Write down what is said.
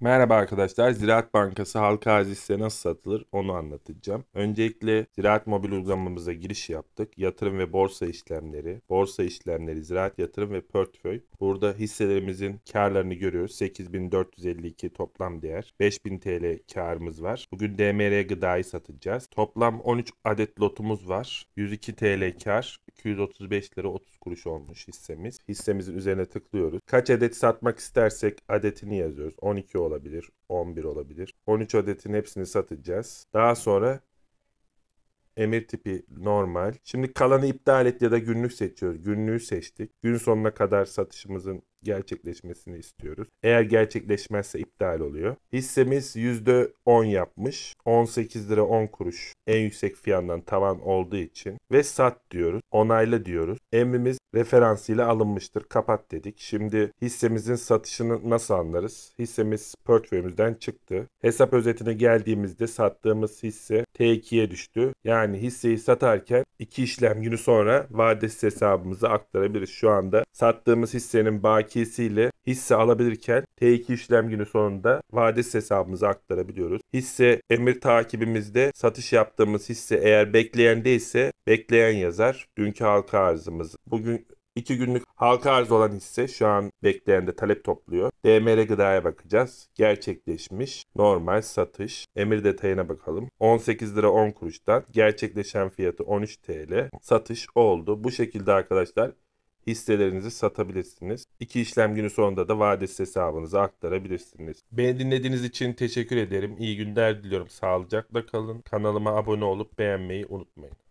Merhaba arkadaşlar. Ziraat Bankası halka aziz nasıl satılır onu anlatacağım. Öncelikle Ziraat Mobil uygulamamıza giriş yaptık. Yatırım ve borsa işlemleri, borsa işlemleri, ziraat yatırım ve portföy. Burada hisselerimizin karlarını görüyoruz. 8452 toplam değer. 5000 TL karımız var. Bugün DMR gıdayı satacağız. Toplam 13 adet lotumuz var. 102 TL kar. 235 lira 30 kuruş olmuş hissemiz. Hissemizin üzerine tıklıyoruz. Kaç adet satmak istersek adetini yazıyoruz. 12 oldu olabilir, 11 olabilir. 13 adetin hepsini satacağız. Daha sonra emir tipi normal. Şimdi kalanı iptal et ya da günlük seçiyoruz. Günlüğü seçtik. Gün sonuna kadar satışımızın gerçekleşmesini istiyoruz. Eğer gerçekleşmezse iptal oluyor. Hissemiz %10 yapmış. 18 lira 10 kuruş en yüksek fiyandan tavan olduğu için ve sat diyoruz. Onayla diyoruz. Emrimiz referansıyla alınmıştır. Kapat dedik. Şimdi hissemizin satışını nasıl anlarız? Hissemiz portföyümüzden çıktı. Hesap özetine geldiğimizde sattığımız hisse T2'ye düştü. Yani hisseyi satarken iki işlem günü sonra vadesi hesabımıza aktarabiliriz. Şu anda sattığımız hissenin baki bakiyesiyle hisse alabilirken T2 işlem günü sonunda vadesi hesabımıza aktarabiliyoruz. Hisse emir takibimizde satış yaptığımız hisse eğer bekleyen ise bekleyen yazar. Dünkü halka arzımız. Bugün 2 günlük halka arz olan hisse şu an bekleyen de talep topluyor. DMR gıdaya bakacağız. Gerçekleşmiş normal satış. Emir detayına bakalım. 18 lira 10 kuruştan gerçekleşen fiyatı 13 TL. Satış oldu. Bu şekilde arkadaşlar hisselerinizi satabilirsiniz. İki işlem günü sonunda da vadesi hesabınızı aktarabilirsiniz. Beni dinlediğiniz için teşekkür ederim. İyi günler diliyorum. Sağlıcakla kalın. Kanalıma abone olup beğenmeyi unutmayın.